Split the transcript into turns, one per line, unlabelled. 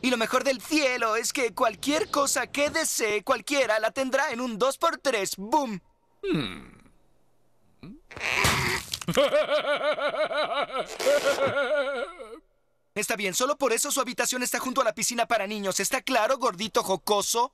Y lo mejor del cielo es que cualquier cosa que desee cualquiera la tendrá en un
2x3. ¡Boom! Hmm. Está bien, solo por eso su habitación está junto a la piscina para niños. ¿Está claro, gordito jocoso?